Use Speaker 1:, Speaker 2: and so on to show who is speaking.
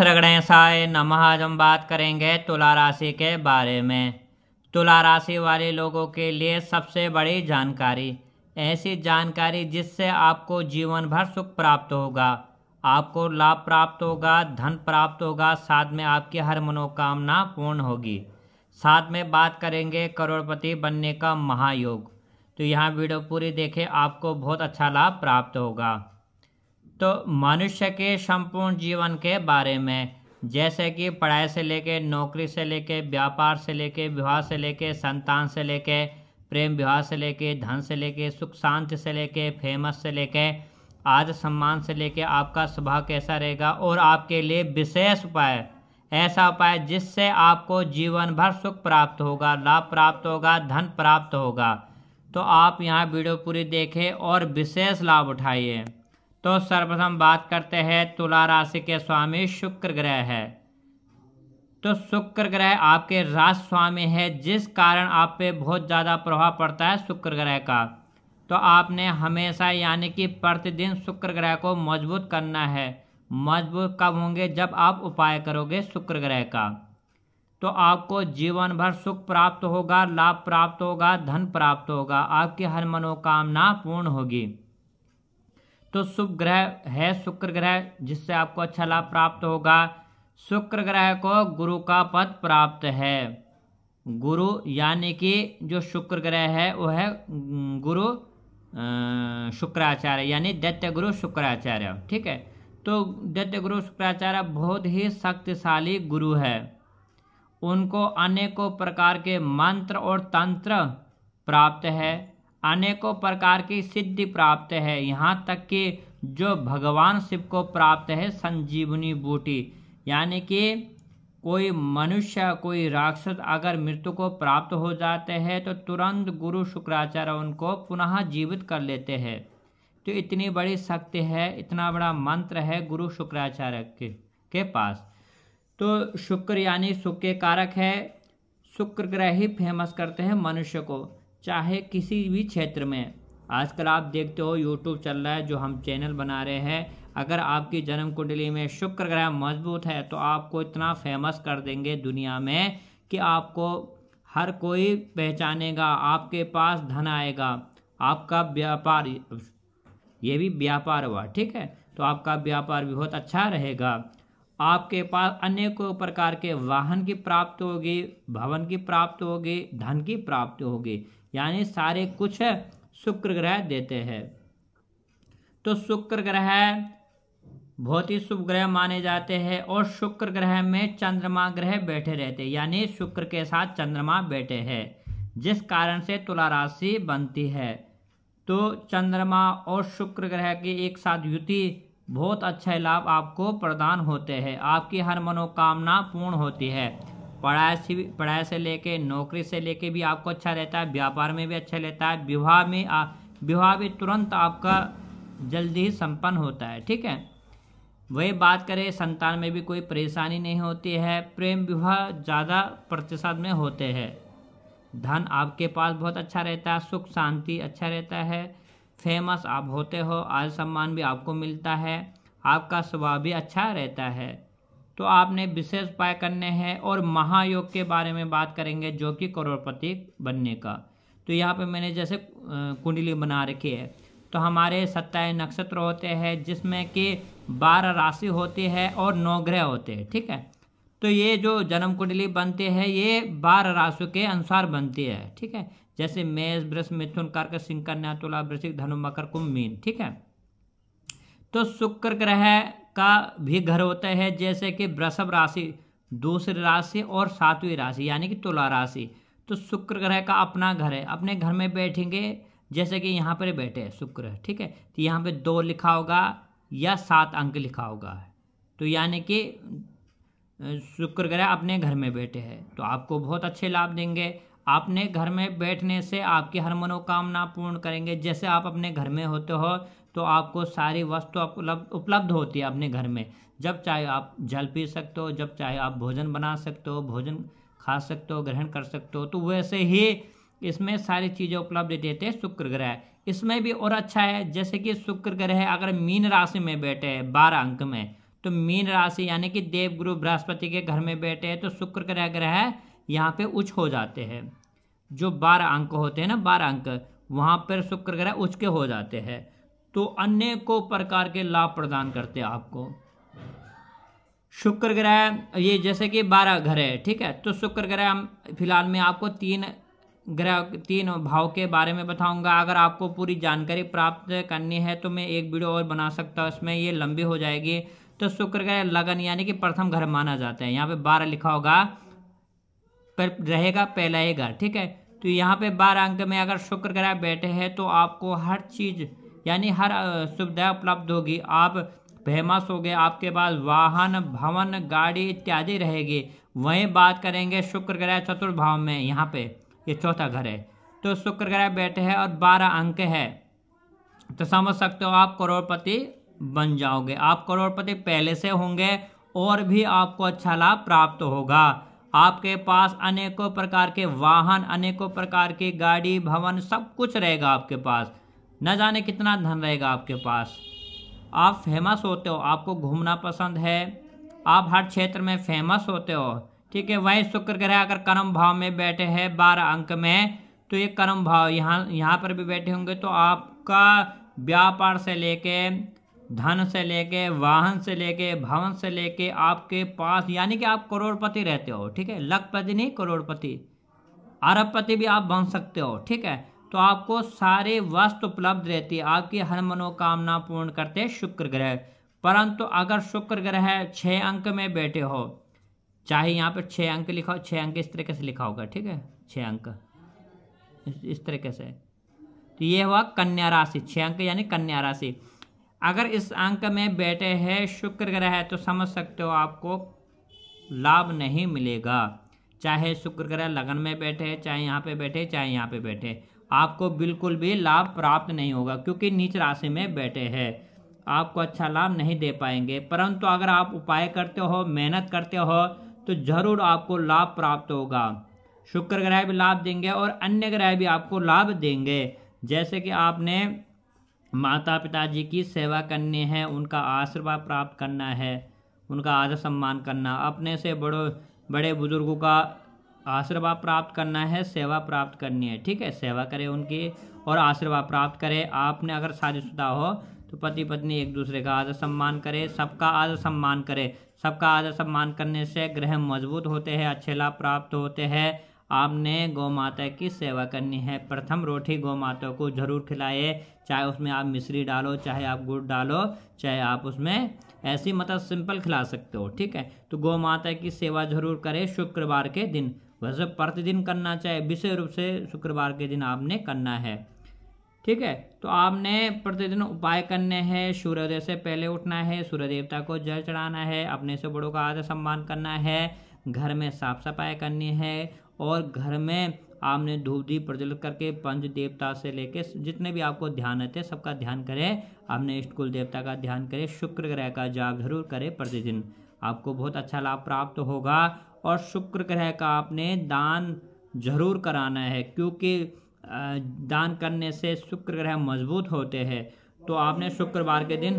Speaker 1: श्री गणेशाय नमः आज हम बात करेंगे तुला राशि के बारे में तुला राशि वाले लोगों के लिए सबसे बड़ी जानकारी ऐसी जानकारी जिससे आपको जीवन भर सुख प्राप्त होगा आपको लाभ प्राप्त होगा धन प्राप्त होगा साथ में आपकी हर मनोकामना पूर्ण होगी साथ में बात करेंगे करोड़पति बनने का महायोग तो यहाँ वीडियो पूरी देखें आपको बहुत अच्छा लाभ प्राप्त होगा तो मनुष्य के संपूर्ण जीवन के बारे में जैसे कि पढ़ाई से लेके नौकरी से लेके व्यापार से लेके विवाह से लेके संतान से लेके प्रेम विवाह से लेके धन से लेके सुख शांति से लेके फेमस से लेके आदर सम्मान से लेके आपका स्वभाव कैसा रहेगा और आपके लिए विशेष उपाय ऐसा उपाय जिससे आपको जीवन भर सुख प्राप्त होगा लाभ प्राप्त होगा धन प्राप्त होगा तो आप यहाँ वीडियो पूरी देखें और विशेष लाभ उठाइए तो सर्वप्रथम बात करते हैं तुला राशि के स्वामी शुक्र ग्रह है तो शुक्र ग्रह आपके राज स्वामी है जिस कारण आप पे बहुत ज़्यादा प्रभाव पड़ता है शुक्र ग्रह का तो आपने हमेशा यानी कि प्रतिदिन शुक्र ग्रह को मजबूत करना है मजबूत कब होंगे जब आप उपाय करोगे शुक्र ग्रह का तो आपको जीवन भर सुख प्राप्त होगा लाभ प्राप्त होगा धन प्राप्त होगा आपकी हर मनोकामना पूर्ण होगी तो शुभ ग्रह है शुक्र ग्रह जिससे आपको अच्छा लाभ प्राप्त होगा शुक्र ग्रह को गुरु का पद प्राप्त है गुरु यानी कि जो शुक्र ग्रह है वो है गुरु शुक्राचार्य यानी दैत्य गुरु शुक्राचार्य ठीक है तो दैत्य गुरु शुक्राचार्य बहुत ही शक्तिशाली गुरु है उनको अनेकों प्रकार के मंत्र और तंत्र प्राप्त है अनेकों प्रकार की सिद्धि प्राप्त है यहाँ तक कि जो भगवान शिव को प्राप्त है संजीवनी बूटी यानी कि कोई मनुष्य कोई राक्षस अगर मृत्यु को प्राप्त हो जाते हैं तो तुरंत गुरु शुक्राचार्य उनको पुनः जीवित कर लेते हैं तो इतनी बड़ी शक्ति है इतना बड़ा मंत्र है गुरु शुक्राचार्य के के पास तो शुक्र यानी सुख के कारक है शुक्र ग्रह ही फेमस करते हैं मनुष्य को चाहे किसी भी क्षेत्र में आजकल आप देखते हो यूट्यूब चल रहा है जो हम चैनल बना रहे हैं अगर आपकी जन्म कुंडली में शुक्र ग्रह मजबूत है तो आपको इतना फेमस कर देंगे दुनिया में कि आपको हर कोई पहचानेगा आपके पास धन आएगा आपका व्यापार ये भी व्यापार हुआ ठीक है तो आपका व्यापार भी बहुत अच्छा रहेगा आपके पास अनेकों प्रकार के वाहन की प्राप्त होगी भवन की प्राप्त होगी धन की प्राप्त होगी यानी सारे कुछ शुक्र ग्रह देते हैं तो शुक्र ग्रह बहुत ही शुभ ग्रह माने जाते हैं और शुक्र ग्रह में चंद्रमा ग्रह बैठे रहते हैं यानी शुक्र के साथ चंद्रमा बैठे हैं जिस कारण से तुला राशि बनती है तो चंद्रमा और शुक्र ग्रह की एक साथ युति बहुत अच्छे लाभ आपको प्रदान होते हैं आपकी हर मनोकामना पूर्ण होती है पढ़ाई से पढ़ाई से लेके नौकरी से लेके भी आपको अच्छा रहता है व्यापार में भी अच्छा रहता है विवाह में विवाह भी तुरंत आपका जल्दी ही संपन्न होता है ठीक है वही बात करें संतान में भी कोई परेशानी नहीं होती है प्रेम विवाह ज़्यादा प्रतिशत में होते हैं धन आपके पास बहुत अच्छा रहता है सुख शांति अच्छा रहता है फेमस आप होते हो आज सम्मान भी आपको मिलता है आपका स्वभाव भी अच्छा रहता है तो आपने विशेष उपाय करने हैं और महायोग के बारे में बात करेंगे जो कि करोड़पति बनने का तो यहाँ पे मैंने जैसे कुंडली बना रखी है तो हमारे सत्ताईस नक्षत्र होते हैं जिसमें कि बारह राशि होती है और नौ ग्रह होते हैं ठीक है तो ये जो जन्म कुंडली बनती है ये बारह राशियों के अनुसार बनती है ठीक है जैसे मेष वृष मिथुन कर्क सिंह कन्या तुला वृश्चिक धनु मकर कुंभ मीन ठीक है तो शुक्र ग्रह का भी घर होता है जैसे कि वृषभ राशि दूसरी राशि और सातवीं राशि यानी कि तुला राशि तो शुक्र ग्रह का अपना घर है अपने घर में बैठेंगे जैसे कि यहाँ पर बैठे हैं शुक्र ठीक है तो यहाँ पे दो लिखा होगा या सात अंक लिखा होगा तो यानी कि शुक्र ग्रह अपने घर में बैठे हैं तो आपको बहुत अच्छे लाभ देंगे आपने घर में बैठने से आपकी हर मनोकामना पूर्ण करेंगे जैसे आप अपने घर में होते हो तो आपको सारी वस्तु उपलब्ध उपलब्ध होती है अपने घर में जब चाहे आप जल पी सकते हो जब चाहे आप भोजन बना सकते हो भोजन खा सकते हो ग्रहण कर सकते हो तो वैसे ही इसमें सारी चीज़ें उपलब्ध देते हैं शुक्र ग्रह इसमें भी और अच्छा है जैसे कि शुक्र ग्रह अगर मीन राशि में बैठे हैं बारह अंक में तो मीन राशि यानी कि देवगुरु बृहस्पति के घर में बैठे हैं तो शुक्र ग्रह ग्रह यहाँ पे उच्च हो जाते हैं जो बारह अंक होते हैं ना बारह अंक वहाँ पर शुक्र ग्रह उचके हो जाते हैं तो अनेकों प्रकार के लाभ प्रदान करते हैं आपको शुक्र ग्रह ये जैसे कि बारह घर है ठीक है तो शुक्र ग्रह हम फिलहाल में आपको तीन ग्रह तीन भाव के बारे में बताऊंगा अगर आपको पूरी जानकारी प्राप्त करनी है तो मैं एक वीडियो और बना सकता हूँ इसमें ये लंबी हो जाएगी तो शुक्र ग्रह लगन यानी कि प्रथम घर माना जाता है यहाँ पे बारह लिखा होगा पर रहेगा पहला ही घर ठीक है तो यहाँ पे बारह अंक में अगर शुक्र ग्रह बैठे हैं तो आपको हर चीज़ यानी हर सुविधा उपलब्ध होगी आप फेमस हो गए आपके पास वाहन भवन गाड़ी इत्यादि रहेगी वहीं बात करेंगे शुक्र ग्रह चतुर्भाव में यहाँ पे ये चौथा घर है तो शुक्र ग्रह बैठे हैं और बारह अंक है तो समझ सकते हो आप करोड़पति बन जाओगे आप करोड़पति पहले से होंगे और भी आपको अच्छा लाभ प्राप्त होगा आपके पास अनेकों प्रकार के वाहन अनेकों प्रकार के गाड़ी भवन सब कुछ रहेगा आपके पास न जाने कितना धन रहेगा आपके पास आप फेमस होते हो आपको घूमना पसंद है आप हर क्षेत्र में फेमस होते हो ठीक है वहीं शुक्र ग्रह अगर कर्म भाव में बैठे हैं बारह अंक में तो ये कर्म भाव यहाँ यहाँ पर भी बैठे होंगे तो आपका व्यापार से लेके धन से लेके वाहन से लेके भवन से लेके आपके पास यानी कि आप करोड़पति रहते हो ठीक है लखपति नहीं करोड़पति अरबपति भी आप बन सकते हो ठीक है तो आपको सारे वस्तु उपलब्ध रहती है आपकी हर मनोकामना पूर्ण करते शुक्र ग्रह परंतु अगर शुक्र ग्रह छः अंक में बैठे हो चाहे यहाँ पर छः अंक लिखा हो छः अंक इस तरीके से लिखा होगा ठीक है छः अंक इस तरीके से तो ये हुआ कन्या राशि छः अंक यानी कन्या राशि अगर इस अंक में बैठे है शुक्र ग्रह है तो समझ सकते हो आपको लाभ नहीं मिलेगा चाहे शुक्र ग्रह लगन में बैठे चाहे यहाँ पे बैठे चाहे यहाँ पे बैठे आपको बिल्कुल भी लाभ प्राप्त नहीं होगा क्योंकि नीच राशि में बैठे हैं आपको अच्छा लाभ नहीं दे पाएंगे परंतु अगर आप उपाय करते हो मेहनत करते हो तो जरूर आपको लाभ प्राप्त होगा शुक्र ग्रह भी लाभ देंगे और अन्य ग्रह भी आपको लाभ देंगे जैसे कि आपने माता पिताजी की सेवा करनी है उनका आशीर्वाद प्राप्त करना है उनका आदर सम्मान करना अपने से बड़ों बड़े बुजुर्गों का आशीर्वाद प्राप्त करना है सेवा प्राप्त करनी है ठीक है सेवा करें उनकी और आशीर्वाद प्राप्त करें आपने अगर शादीशुदा हो तो पति पत्नी एक दूसरे का आदर सम्मान करें सबका आदर सम्मान करें सबका आदर सम्मान करने से ग्रह मजबूत होते हैं अच्छे लाभ प्राप्त होते हैं आपने गौ माता की सेवा करनी है प्रथम रोटी गौ माता को जरूर खिलाए चाहे उसमें आप मिश्री डालो चाहे आप गुड़ डालो चाहे आप उसमें ऐसी मतलब सिंपल खिला सकते हो ठीक है तो गौ माता की सेवा जरूर करें शुक्रवार के दिन वैसे प्रतिदिन करना चाहे विशेष रूप से शुक्रवार के दिन आपने करना है ठीक है तो आपने प्रतिदिन उपाय करने हैं सूर्योदय से पहले उठना है सूर्य देवता को जल चढ़ाना है अपने से बड़ों का आदर सम्मान करना है घर में साफ सफाई करनी है और घर में आपने धूप दीप प्रज्वलित करके पंच देवता से लेके जितने भी आपको ध्यान रहते हैं सबका ध्यान करें आपने इष्ट कुल देवता का ध्यान करें शुक्र ग्रह का जाप जरूर करें प्रतिदिन आपको बहुत अच्छा लाभ प्राप्त होगा और शुक्र ग्रह का आपने दान जरूर कराना है क्योंकि दान करने से शुक्र ग्रह मजबूत होते हैं तो आपने शुक्रवार के दिन